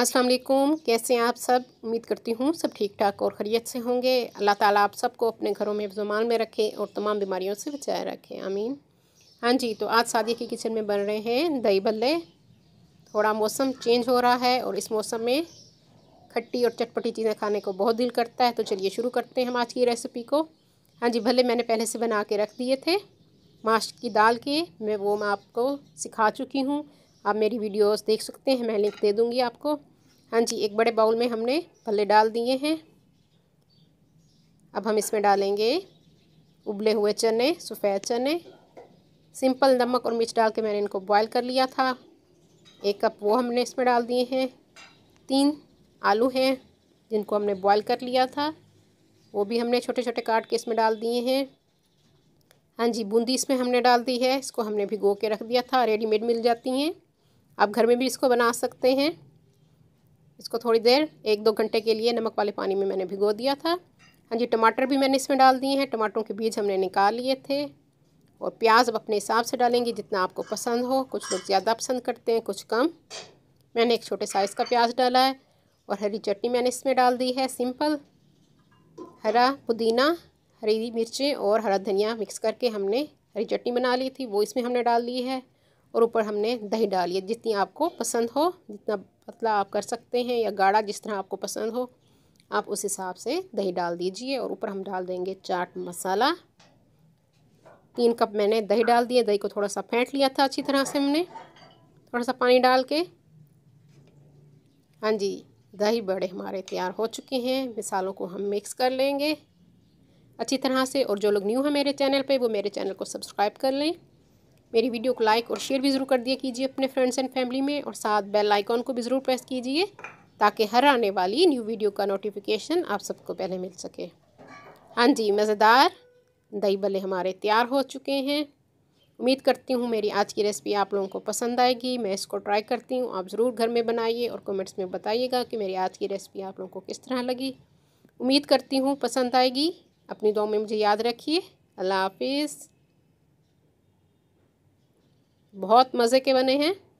अस्सलाम वालेकुम कैसे हैं आप सब उम्मीद करती हूँ सब ठीक ठाक और खरीत से होंगे अल्लाह ताला आप सबको अपने घरों में जुमान में रखे और तमाम बीमारियों से बचाए रखें आमीन हाँ जी तो आज शादी की किचन में बन रहे हैं दही बल्ले थोड़ा मौसम चेंज हो रहा है और इस मौसम में खट्टी और चटपटी चीज़ें खाने को बहुत दिल करता है तो चलिए शुरू करते हैं हम आज की रेसिपी को हाँ जी भले मैंने पहले से बना के रख दिए थे माश की दाल के मैं वो मैं आपको सिखा चुकी हूँ आप मेरी वीडियोस देख सकते हैं मैं लिंक दे दूँगी आपको हाँ जी एक बड़े बाउल में हमने भले डाल दिए हैं अब हम इसमें डालेंगे उबले हुए चने सफ़ेद चने सिंपल नमक और मिर्च डाल के मैंने इनको बॉईल कर लिया था एक कप वो हमने इसमें डाल दिए हैं तीन आलू हैं जिनको हमने बॉयल कर लिया था वो भी हमने छोटे छोटे काट के इसमें डाल दिए हैं हाँ जी बूंदी इसमें हमने डाल दी है इसको हमने भिगो के रख दिया था रेडीमेड मिल जाती हैं आप घर में भी इसको बना सकते हैं इसको थोड़ी देर एक दो घंटे के लिए नमक वाले पानी में मैंने भिगो दिया था हाँ जी टमाटर भी मैंने इसमें डाल दिए हैं टमाटरों के बीज हमने निकाल लिए थे और प्याज अब अपने हिसाब से डालेंगे जितना आपको पसंद हो कुछ लोग ज़्यादा पसंद करते हैं कुछ कम मैंने एक छोटे साइज़ का प्याज डाला है और हरी चटनी मैंने इसमें डाल दी है सिंपल हरा पुदीना हरी मिर्चें और हरा धनिया मिक्स करके हमने हरी चटनी बना ली थी वो इसमें हमने डाल दी है और ऊपर हमने दही डाली है जितनी आपको पसंद हो जितना पतला आप कर सकते हैं या गाढ़ा जिस तरह आपको पसंद हो आप उस हिसाब से दही डाल दीजिए और ऊपर हम डाल देंगे चाट मसाला तीन कप मैंने दही डाल दिया दही को थोड़ा सा फेंट लिया था अच्छी तरह से हमने थोड़ा सा पानी डाल के हाँ जी दही बड़े हमारे तैयार हो चुके हैं मिसालों को हम मिक्स कर लेंगे अच्छी तरह से और जो लोग न्यू हैं मेरे चैनल पे वो मेरे चैनल को सब्सक्राइब कर लें मेरी वीडियो को लाइक और शेयर भी ज़रूर कर दिया कीजिए अपने फ्रेंड्स एंड फैमिली में और साथ बेल आइकॉन को भी ज़रूर प्रेस कीजिए ताकि हर आने वाली न्यू वीडियो का नोटिफिकेशन आप सबको पहले मिल सके हाँ जी मज़ेदार दही भले हमारे तैयार हो चुके हैं उम्मीद करती हूँ मेरी आज की रेसिपी आप लोगों को पसंद आएगी मैं इसको ट्राई करती हूँ आप ज़रूर घर में बनाइए और कमेंट्स में बताइएगा कि मेरी आज की रेसिपी आप लोगों को किस तरह लगी उम्मीद करती हूँ पसंद आएगी अपनी दो में मुझे याद रखिए अल्लाह हाफिज़ बहुत मज़े के बने हैं